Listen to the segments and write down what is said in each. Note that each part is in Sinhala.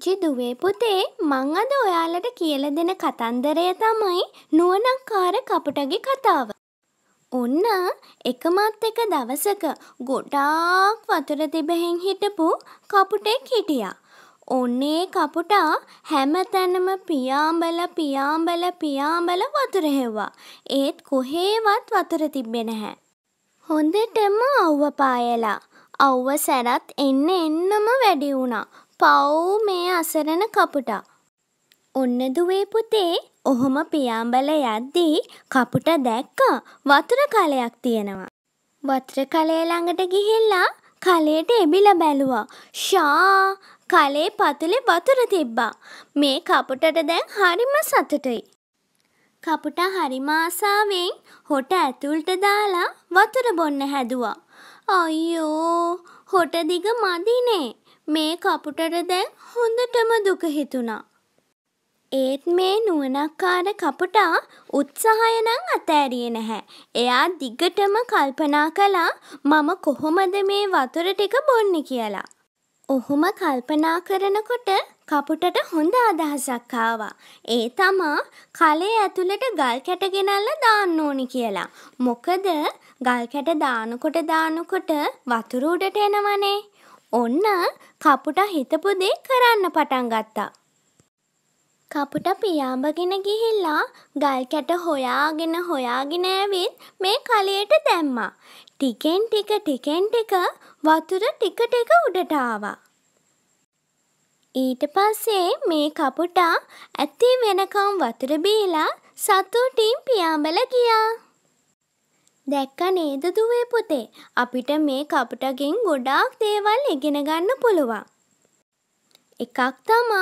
පුංචි දුවේ පුතේ මං අද ඔයාලට කියල දෙන කතන්දරය තමයි නුවනක්කාර කපුටගේ කතාව. ඔන්න එකමත් එක දවසක ගොඩාක් වතුර තිබහෙන් හිටපු කපුටෙක් හිටියා. ඔන්නේ කපුටා හැම තැනම පියාඹල පියාඹල පියාඹල වතුරහෙව්වා. ඒත් කොහේවත් වතුර තිබෙන හැ. හොඳටම අව්ව පායලා. අව්ව සැරත් එන්න එන්නම වැඩි වුණා. පව් මේ අසරණ කපුටා. ඔන්න දුවේ පුතේ ඔහොම පියාඹල යද්දී කපුට දැක්කා වතුර කලයක් තියෙනවා. වතුර කලය ළඟට ගිහිල්ලා කලයට එබිල බැලුවා. ෂා කලේ පතුලේ වතුර තිබ්බා. මේ කපුටට දැන් හරිම සතුටයි. කපුට හරිම ආසාවෙන් හොට ඇතුල්ට දාලා වතුර බොන්න හැදුවා. අයියෝ හොට දිග මදිනේ. මේ කපුටට දැන් හොඳටම දුක හිතුණා. ඒත් මේ නුවණක්කාර කපුටා උත්සාහය නම් අතෑරියේ නැහැ. එයා දිගටම කල්පනා කළා මම කොහොමද මේ වතුර ටික බොන්නේ කියලා. ඔහොම කල්පනා කරනකොට කපුටට හොඳ අදහසක් ආවා. ඒ තමා කලේ ඇතුළට ගල් කැට ගෙනල්ලා දාන්න ඕනි කියලා. මොකද ගල් කැට දානකොට දානකොට වතුර උඩට එනවනේ. ඔන්න කපුට හිතපු දේ කරන්න පටන් ගත්තා. කපුට පියාඹගෙන ගිහිල්ලා ගල් කැට හොයාගෙන හොයාගෙන ඇවිත් මේ කලයට දැම්මා. ටිකෙන් ටික ටිකෙන් ටික වතුර ටික ටික උඩට ආවා. ඊට පස්සේ මේ කපුටා ඇති වෙනකම් වතුර බීලා සතුටින් පියාඹල ගියා. දැක්ක නේද දුවේ පුතේ අපිට මේ කපුටගෙන් ගොඩාක් දේවල් ඉගෙන ගන්න පුළුවන්. එකක් තමා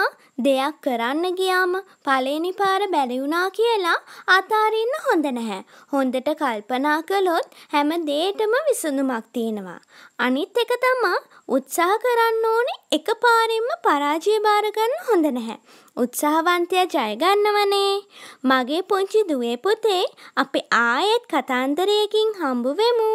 දෙයක් කරන්න ගියාම පලේනි පාර බැරිවුනා කියලා අතාරන්න හොඳ නැහැ. හොඳට කල්පනා කළොත් හැම දේටම විසඳුමක් තියෙනවා. අනිත් එක තමා උත්සාහ කරන්න ඕනි එක පාරෙන්ම පරාජය භාරගන්න හොඳ නැහැ. උත්සාහවන්තය ජයගන්නවනේ. මගේ පුංචි දුවේ පුතේ අපි ආයෙත් කතාන්දරයකින් හම්බුවෙමු.